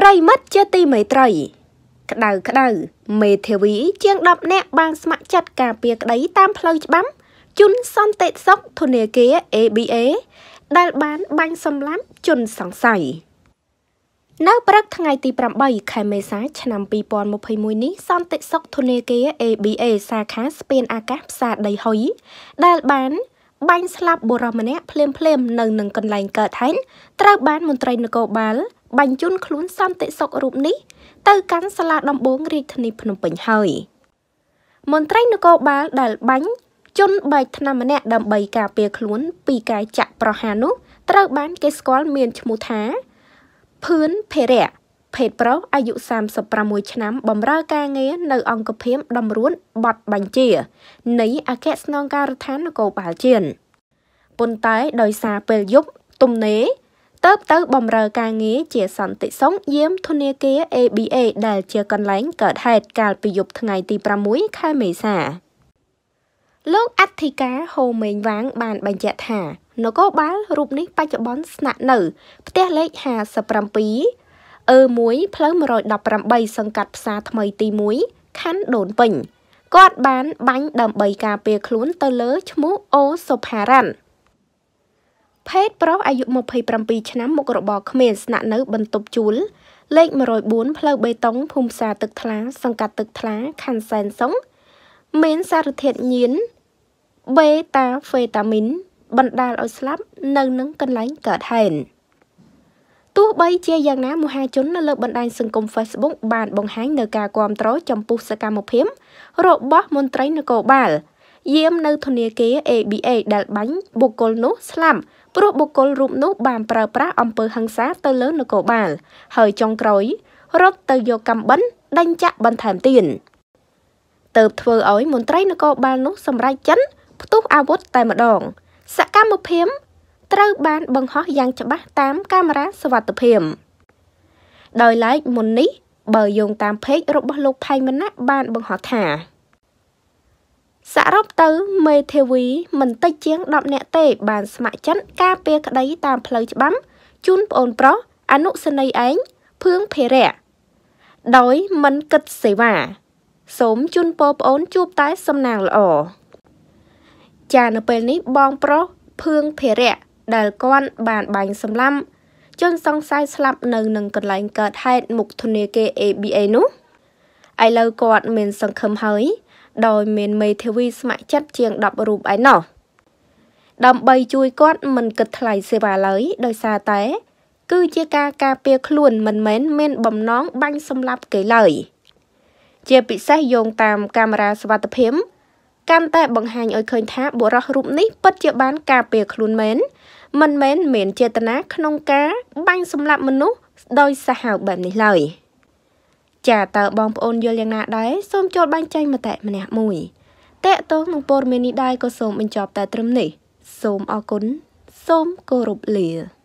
ប្រិមិត្តជាទីមេត្រី ក្តៅក្តៅមេធាវីជាង10នាក់បានស្ម័គ្រចិត្តការពារក្តីតាមផ្លូវច្បាប់ជុនសន្តិសុខធនាគារ ABA ដែលបានបាញ់សម្លាប់ជនសង្ស័យនៅព្រឹកថ្ងៃទី8ខែមេសា ឆ្នាំ2021នេះសន្តិសុខធនាគារ ABA សាខាស្ពានអាកាសផ្សារដីហុយដែលបានបាញ់ស្លាប់បុរសម្នាក់ភ្លាមភ្លាមនៅនឹងកន្លែងកើតហេតុត្រូវបានមន្ត្រីនគរបាលបញ្ជូនខ្លួនសន្តិសុខរូបនេះទៅកាន់សាលាដំបងរាជធានីភ្នំពេញហើយមន្ត្រីនគរបាលដែលបាញ់ជនបែកថ្នាំម្នាក់ដើម្បីការពារខ្លួនពីការចាក់ប្រហារនោះត្រូវបានគេស្គាល់មានឈ្មោះថាភឿនភេរៈភេទប្រុសអាយុ36ឆ្នាំបម្រើការងារនៅអង្គភិមតម្រួនបតបញ្ជានៃអគ្គស្នងការដ្ឋាននគរបាលជាតិប៉ុន្តែដោយសារពេលយប់ទំនេរទៅទៅបម្រើការងារជាសន្តិសុខយាមធនាគារ ABA ដែលជាកន្លែងកើតហេតុកាលពីយប់ថ្ងៃ ទី6ខែមេសា លោកអធិការហូមេងវាង បានបញ្ជាក់ថានគរបាលរូបនេះបច្ចុប្បន្នស្នាក់នៅ ផ្ទះលេខ57 E1 ផ្លូវ118សង្កាត់ផ្សារថ្មីទី1ខណ្ឌដូនពេញគាត់បានបាញ់ដើម្បីការពារខ្លួនទៅលើឈ្មោះអូសុផារ៉ាន់ភេទប្រុសអាយុ27ឆ្នាំមុខរបរគ្មានស្នាក់នៅ បន្ទប់ជួលលេខ104ផ្លូវបេតុងភូមិផ្សារទឹកថ្លា សង្កាត់ទឹកថ្លាខណ្ឌសែនសុងមានសារធាតុញៀនបេតាហ្វេតាមីនបណ្ដាលឲ្យស្លាប់នៅនឹងកន្លែងកើតហេតុទោះបីជាយ៉ាងណាមហាជននៅលើបណ្ដាញសង្គម Facebook បានបង្ហាញនៅការគាំទ្រចំពោះសកម្មភាពរបស់មន្ត្រីនគរបាល យាមនៅធនាគារ ABA ដែលបាញ់បុគ្គលនោះស្លាប់ព្រោះបុគ្គលរូបនោះបាន ប្រើប្រាស់អំពើហិង្សាទៅលើនគរបាល ហើយចុងក្រោយរត់ទៅយកកំបិនដេញចាក់បន្ថែមទៀតទៅធ្វើឲ្យមន្ត្រីនគរបាលនោះ សម្រេចចិនផ្ទុះអាវុធតែម្ដងសកម្មភាពត្រូវបានបង្ហោះយ៉ាងច្បាស់តាមកាមេរ៉ាសុវត្ថិភាពដោយឡែកមុននេះ បើយោងតាមเพจរបស់លោកផៃមណៈបានបង្ហោះថាសរុបទៅ មេធាវីមិនតិចជាង10នាក់ទេបានស្ម័គ្រចិត្តការពារក្តីតាមផ្លូវច្បាប់ជូនប្អូនប្រុសអនុសនីឯងភឿងភិរៈដោយមិនគិតសេវា សូមជូនពរប្អូនជួបតែសំណាងល្អចានៅពេលនេះបងប្រុសភឿងភិរៈដែលគាត់ បានបាញ់សម្លាប់ជនសង្ស័យស្លាប់នៅនឹងកន្លែងកើតហេតុមុខធនាគារ ABA នោះឥឡូវគាត់មានសង្ឃឹមហើយដោយមានមេធាវីស្ម័គ្រចិត្តជាង10រូបឯណោះដើម្បីជួយគាត់មិនគិតថ្លៃសេវាឡើយដោយសារតែគឺជាការការពារខ្លួនមិនមែន មានបំណងបាញ់សម្លាប់គេឡើយជាពិសេសយោងតាមកាមេរ៉ាសវត្ថិភាពកាន់តែបង្ហាញឲ្យឃើញថាបុរសរូបនេះពិតជាបាន ការពារខ្លួនមែនមិនមែនមានចេតនាក្នុងការ បាញ់សម្លាប់មនុស្សដោយសាហាវបែបនេះឡើយចាតើបងប្អូនយល់យ៉ាងណាដែរសូមចូលបាញ់ចែងមតិម្នាក់មួយតេតោងនឹងព័ត៌មាននេះដែរក៏សូមបញ្ចប់តែត្រឹមនេះសូមអរគុណសូមគោរពលា